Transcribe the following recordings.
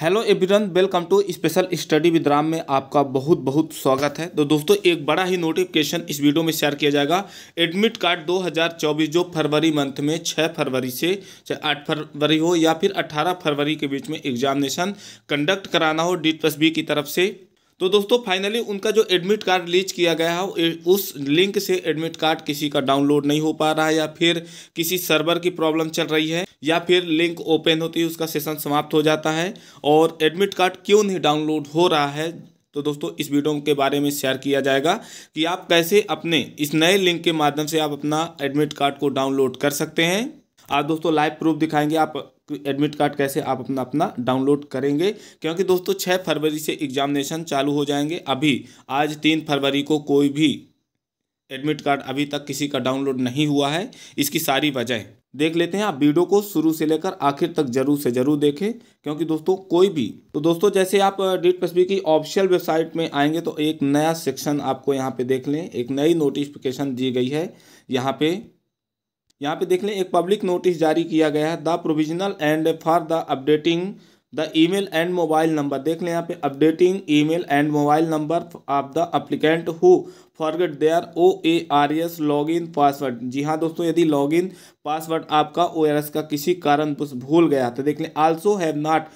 hello everyone welcome to special study with Ram में आपका बहुत बहुत स्वागत है तो दोस्तों एक बड़ा ही नोटिफिकेशन इस वीडियो में शेयर किया जाएगा एडमिट कार्ड 2024 जो फरवरी मंथ में 6 फरवरी से चाहे आठ फरवरी हो या फिर 18 फरवरी के बीच में एग्जामिनेशन कंडक्ट कराना हो डी प्लस बी की तरफ से तो दोस्तों फाइनली उनका जो एडमिट कार्ड लीज किया गया है उस लिंक से एडमिट कार्ड किसी का डाउनलोड नहीं हो पा रहा है या फिर किसी सर्वर की प्रॉब्लम चल रही है या फिर लिंक ओपन होती है उसका सेशन समाप्त हो जाता है और एडमिट कार्ड क्यों नहीं डाउनलोड हो रहा है तो दोस्तों इस वीडियो के बारे में शेयर किया जाएगा कि आप कैसे अपने इस नए लिंक के माध्यम से आप अपना एडमिट कार्ड को डाउनलोड कर सकते हैं आज दोस्तों लाइव प्रूफ दिखाएंगे आप एडमिट कार्ड कैसे आप अपना अपना डाउनलोड करेंगे क्योंकि दोस्तों छः फरवरी से एग्जामिनेशन चालू हो जाएंगे अभी आज तीन फरवरी को कोई भी एडमिट कार्ड अभी तक किसी का डाउनलोड नहीं हुआ है इसकी सारी वजह देख लेते हैं आप वीडियो को शुरू से लेकर आखिर तक जरूर से जरूर देखें क्योंकि दोस्तों कोई भी तो दोस्तों जैसे आप डीट पस की ऑफिशियल वेबसाइट में आएंगे तो एक नया सेक्शन आपको यहाँ पे देख लें एक नई नोटिफिकेशन दी गई है यहाँ पे यहाँ पे देख लें एक पब्लिक नोटिस जारी किया गया है the provisional and for the updating the email and mobile number देख लें यहाँ पे updating email and mobile number of the applicant who forget their O A R S log in password जी हाँ दोस्तों यदि लॉग इन पासवर्ड आपका ओ R S का किसी कारण भूल गया तो देख लें also have not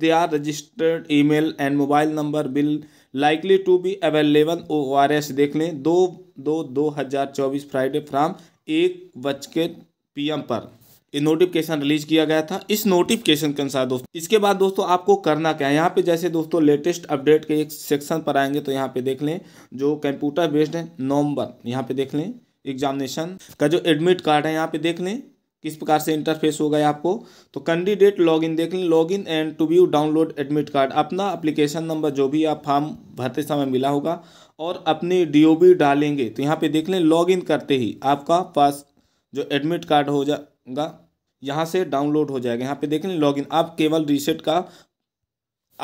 they are registered mail and mobile number will likely to be available O R S देख लें दो दो दो हज़ार चौबीस फ्राइडे फ्राम एक बज के पी पर ये नोटिफिकेशन रिलीज किया गया था इस नोटिफिकेशन के अनुसार दोस्तों इसके बाद दोस्तों आपको करना क्या है यहाँ पे जैसे दोस्तों लेटेस्ट अपडेट के एक सेक्शन पर आएंगे तो यहाँ पे देख लें जो कंप्यूटर बेस्ड है नवंबर यहाँ पे देख लें एग्जामिनेशन का जो एडमिट कार्ड है यहाँ पे देख लें किस प्रकार से इंटरफेस हो गया आपको तो कैंडिडेट लॉगिन देख लें log in and to view download admit card अपना अप्लीकेशन नंबर जो भी आप फॉर्म भरते समय मिला होगा और अपनी डीओबी डालेंगे तो यहाँ पे देख लें लॉग इन करते ही आपका पास जो एडमिट कार्ड हो जाएगा यहाँ से डाउनलोड हो जाएगा यहाँ पे देख लें लॉगिन आप केवल रीसेट का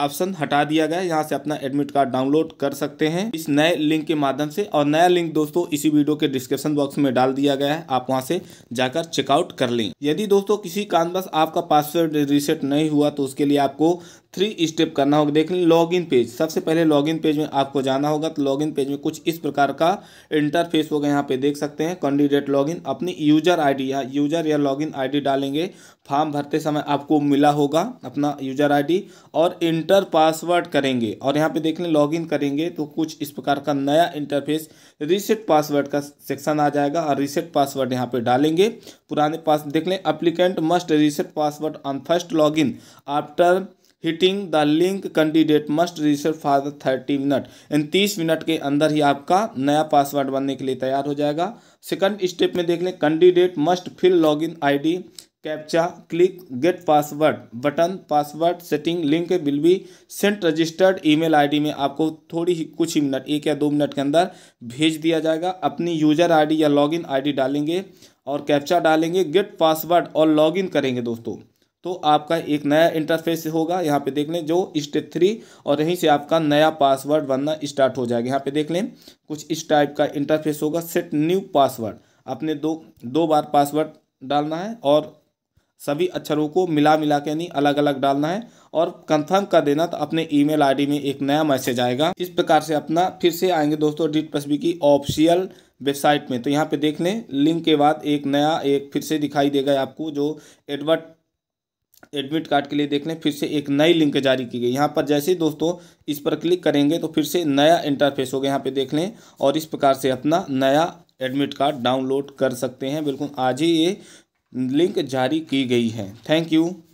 ऑप्शन हटा दिया गया यहाँ से अपना एडमिट कार्ड डाउनलोड कर सकते हैं इस नए लिंक के माध्यम से और नया लिंक दोस्तों इसी वीडियो के डिस्क्रिप्शन बॉक्स में डाल दिया गया है आप वहाँ से जाकर चेकआउट कर लें यदि दोस्तों किसी कारणवश आपका पासवर्ड रिसेट नहीं हुआ तो उसके लिए आपको थ्री स्टेप करना होगा देख लें लॉगिन पेज सबसे पहले लॉगिन पेज में आपको जाना होगा तो लॉगिन पेज में कुछ इस प्रकार का इंटरफेस होगा यहाँ पे देख सकते हैं कैंडिडेट लॉगिन अपनी यूजर आईडी या यूजर या लॉगिन आईडी डालेंगे फॉर्म भरते समय आपको मिला होगा अपना यूजर आईडी और इंटर पासवर्ड करेंगे और यहाँ पे देख लें लॉगिन करेंगे तो कुछ इस प्रकार का नया इंटरफेस रिसेट पासवर्ड का सेक्शन आ जाएगा और रिसेट पासवर्ड यहाँ पे डालेंगे पुराने पास देख लें applicant must reset password on first login after hitting the link candidate must register for the thirty minute in तीस मिनट के अंदर ही आपका नया पासवर्ड बनने के लिए तैयार हो जाएगा सेकंड स्टेप में देख लें candidate must fill login D captcha click get password button password setting link will be sent registered email ID में आपको थोड़ी ही कुछ ही मिनट एक या दो मिनट के अंदर भेज दिया जाएगा अपनी यूजर आईडी या लॉगिन आईडी डालेंगे और कैप्चा डालेंगे गेट पासवर्ड और लॉगिन करेंगे दोस्तों तो आपका एक नया इंटरफेस होगा यहाँ पे देख लें जो स्टेप थ्री और यहीं से आपका नया पासवर्ड बनना स्टार्ट हो जाएगा यहाँ पे देख लें कुछ इस टाइप का इंटरफेस होगा सेट न्यू पासवर्ड आपने दो दो बार पासवर्ड डालना है और सभी अक्षरों को मिला मिला के नहीं अलग अलग डालना है और कंफर्म कर देना तो अपने ईमेल आईडी में एक नया मैसेज आएगा इस प्रकार से अपना फिर से आएंगे दोस्तों डिट पसबी की ऑफिशियल वेबसाइट में तो यहाँ पे देख लें लिंक के बाद एक नया एक फिर से दिखाई देगा आपको जो एडवर्ट एडमिट कार्ड के लिए देख लें फिर से एक नई लिंक जारी की गई यहाँ पर जैसे ही दोस्तों इस पर क्लिक करेंगे तो फिर से नया इंटरफेस होगा यहाँ पे देख लें और इस प्रकार से अपना नया एडमिट कार्ड डाउनलोड कर सकते हैं बिल्कुल आज ही ये लिंक जारी की गई है थैंक यू